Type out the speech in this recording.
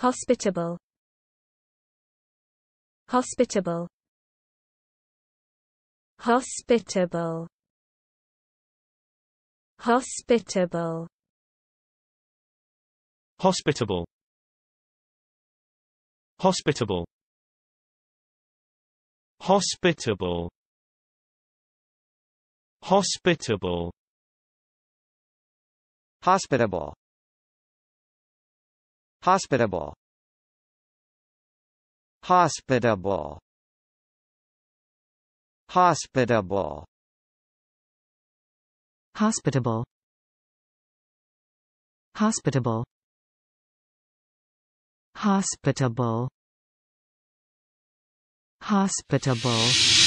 Hospitable Hospitable Hospitable Hospitable Hospitable Hospitable Hospitable Hospitable Hospitable Hospitable Hospitable Hospitable Hospitable Hospitable Hospitable Hospitable